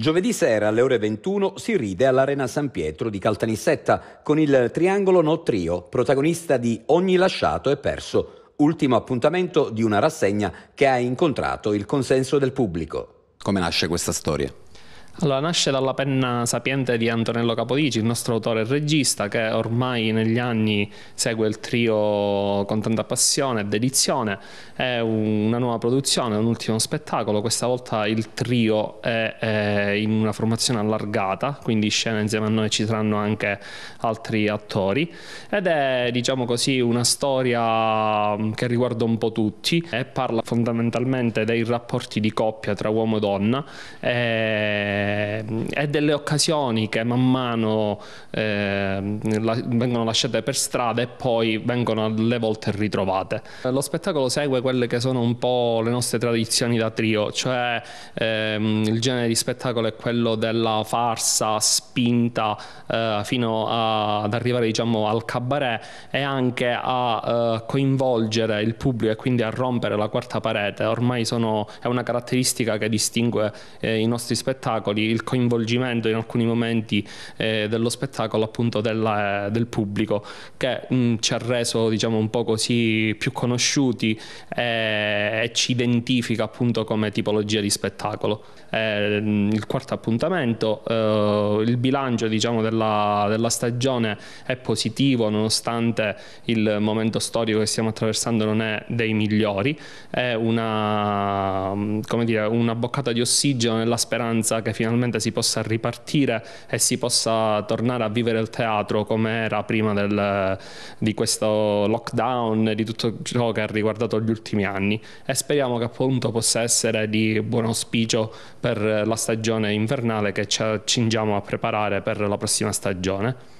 Giovedì sera alle ore 21 si ride all'Arena San Pietro di Caltanissetta con il Triangolo No Trio, protagonista di Ogni lasciato e perso, ultimo appuntamento di una rassegna che ha incontrato il consenso del pubblico. Come nasce questa storia? Allora, nasce dalla penna sapiente di Antonello Capodici, il nostro autore e regista, che ormai negli anni segue il trio con tanta passione e dedizione. È una nuova produzione, un ultimo spettacolo. Questa volta il trio è, è in una formazione allargata, quindi scena insieme a noi ci saranno anche altri attori. Ed è, diciamo così, una storia mm, che riguarda un po' tutti e parla fondamentalmente dei rapporti di coppia tra uomo e donna. E e eh, delle occasioni che man mano eh, la, vengono lasciate per strada e poi vengono alle volte ritrovate. Lo spettacolo segue quelle che sono un po' le nostre tradizioni da trio, cioè ehm, il genere di spettacolo è quello della farsa spinta eh, fino a, ad arrivare diciamo, al cabaret e anche a eh, coinvolgere il pubblico e quindi a rompere la quarta parete. Ormai sono, è una caratteristica che distingue eh, i nostri spettacoli il coinvolgimento in alcuni momenti eh, dello spettacolo appunto della, eh, del pubblico che mh, mm, ci ha reso diciamo un po' così più conosciuti eh, e ci identifica appunto come tipologia di spettacolo. Eh, mm, il quarto appuntamento, eh, il bilancio diciamo della, della stagione è positivo nonostante il momento storico che stiamo attraversando non è dei migliori, è una, mm, come dire, una boccata di ossigeno nella speranza che finalmente finalmente si possa ripartire e si possa tornare a vivere il teatro come era prima del, di questo lockdown, e di tutto ciò che ha riguardato gli ultimi anni e speriamo che appunto possa essere di buon auspicio per la stagione invernale che ci accingiamo a preparare per la prossima stagione.